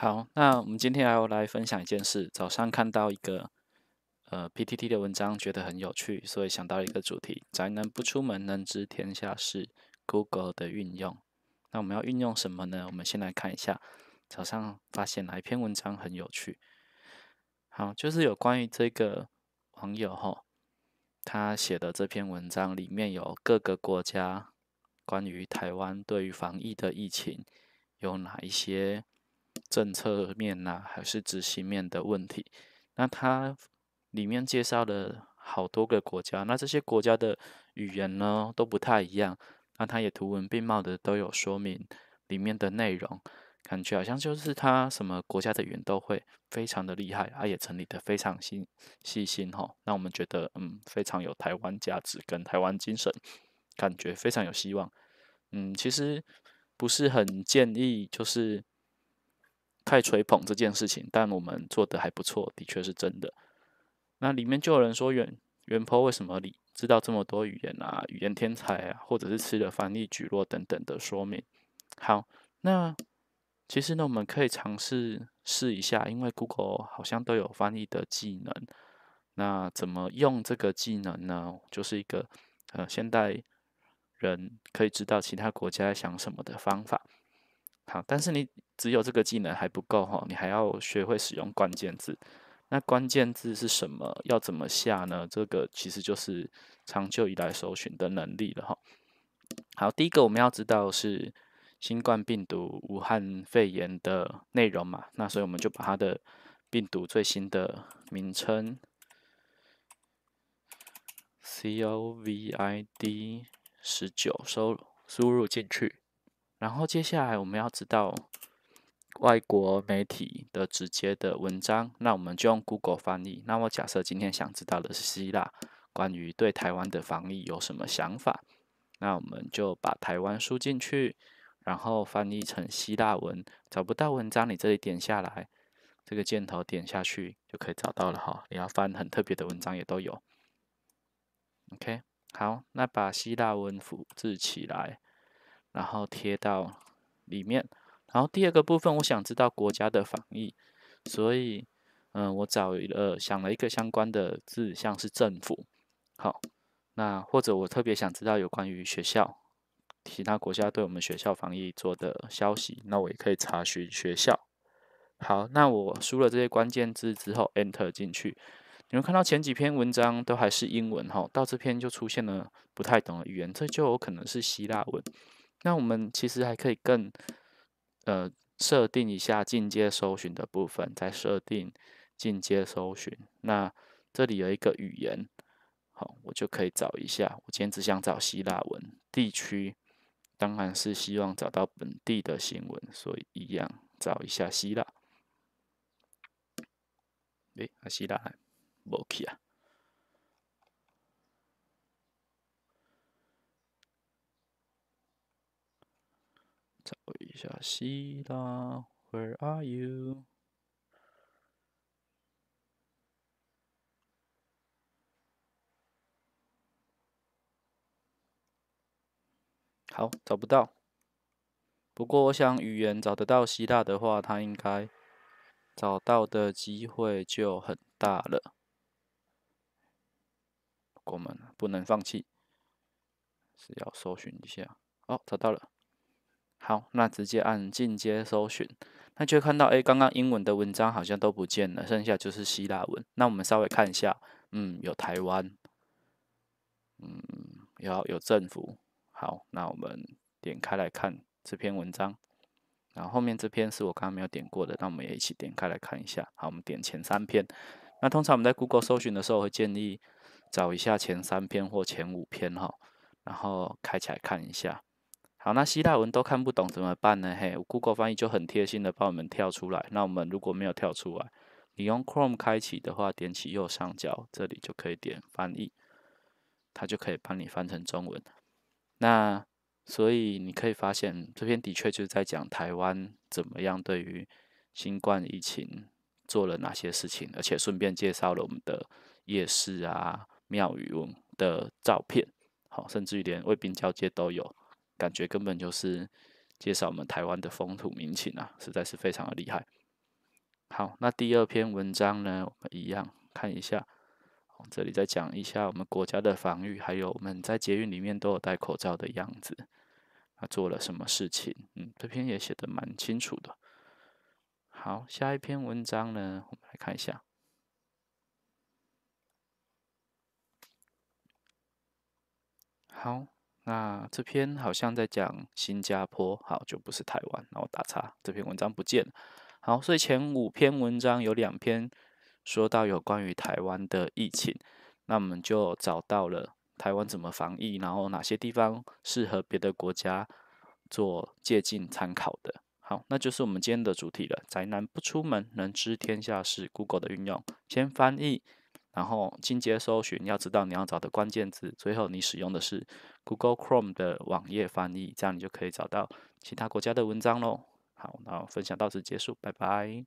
好，那我们今天还要来分享一件事。早上看到一个呃 P T T 的文章，觉得很有趣，所以想到一个主题：宅男不出门，能知天下事。Google 的运用，那我们要运用什么呢？我们先来看一下。早上发现哪一篇文章很有趣？好，就是有关于这个网友吼，他写的这篇文章里面有各个国家关于台湾对于防疫的疫情有哪一些。政策面呐，还是执行面的问题？那它里面介绍了好多个国家，那这些国家的语言呢都不太一样。那它也图文并茂的都有说明里面的内容，感觉好像就是它什么国家的语言都会非常的厉害，它也整理的非常细细心哈，让我们觉得嗯非常有台湾价值跟台湾精神，感觉非常有希望。嗯，其实不是很建议就是。太吹捧这件事情，但我们做的还不错，的确是真的。那里面就有人说，原原坡为什么你知道这么多语言啊？语言天才啊，或者是吃了翻译举落等等的说明。好，那其实呢，我们可以尝试试一下，因为 Google 好像都有翻译的技能。那怎么用这个技能呢？就是一个呃，现代人可以知道其他国家想什么的方法。好，但是你只有这个技能还不够哈，你还要学会使用关键字。那关键字是什么？要怎么下呢？这个其实就是长久以来搜寻的能力了哈。好，第一个我们要知道是新冠病毒武汉肺炎的内容嘛？那所以我们就把它的病毒最新的名称 C O V I D 十九搜输入进去。然后接下来我们要知道外国媒体的直接的文章，那我们就用 Google 翻译。那我假设今天想知道的是希腊关于对台湾的防疫有什么想法，那我们就把台湾输进去，然后翻译成希腊文。找不到文章，你这里点下来，这个箭头点下去就可以找到了哈。你要翻很特别的文章也都有。OK，好，那把希腊文复制起来。然后贴到里面，然后第二个部分，我想知道国家的防疫，所以，嗯，我找呃想了一个相关的字，像是政府。好，那或者我特别想知道有关于学校，其他国家对我们学校防疫做的消息，那我也可以查询学校。好，那我输了这些关键字之后，Enter 进去，你们看到前几篇文章都还是英文哈，到这篇就出现了不太懂的语言，这就有可能是希腊文。那我们其实还可以更，呃，设定一下进阶搜寻的部分，再设定进阶搜寻。那这里有一个语言，好，我就可以找一下。我今天只想找希腊文地区，当然是希望找到本地的新闻，所以一样找一下希腊。哎，阿希腊，无去啊。找一下希腊 w h e r e are you？好，找不到。不过我想语言找得到希腊的话，它应该找到的机会就很大了。我们不能放弃，是要搜寻一下。哦，找到了。好，那直接按进阶搜寻，那就会看到，哎，刚刚英文的文章好像都不见了，剩下就是希腊文。那我们稍微看一下，嗯，有台湾，嗯，有有政府。好，那我们点开来看这篇文章。然后后面这篇是我刚刚没有点过的，那我们也一起点开来看一下。好，我们点前三篇。那通常我们在 Google 搜寻的时候，会建议找一下前三篇或前五篇哈，然后开起来看一下。好，那希腊文都看不懂怎么办呢？嘿，Google 翻译就很贴心的帮我们跳出来。那我们如果没有跳出来，你用 Chrome 开启的话，点起右上角这里就可以点翻译，它就可以帮你翻成中文。那所以你可以发现，这篇的确就是在讲台湾怎么样对于新冠疫情做了哪些事情，而且顺便介绍了我们的夜市啊、庙宇的照片，好，甚至于连卫兵交接都有。感觉根本就是介绍我们台湾的风土民情啊，实在是非常的厉害。好，那第二篇文章呢，我们一样看一下，这里再讲一下我们国家的防御，还有我们在捷运里面都有戴口罩的样子，他做了什么事情？嗯，这篇也写的蛮清楚的。好，下一篇文章呢，我们来看一下。好。那这篇好像在讲新加坡，好，就不是台湾。那我打叉，这篇文章不见了。好，所以前五篇文章有两篇说到有关于台湾的疫情，那我们就找到了台湾怎么防疫，然后哪些地方适合别的国家做借鉴参考的。好，那就是我们今天的主题了。宅男不出门能知天下事，Google 的运用先翻译。然后进阶搜寻，要知道你要找的关键字，最后，你使用的是 Google Chrome 的网页翻译，这样你就可以找到其他国家的文章喽。好，那分享到此结束，拜拜。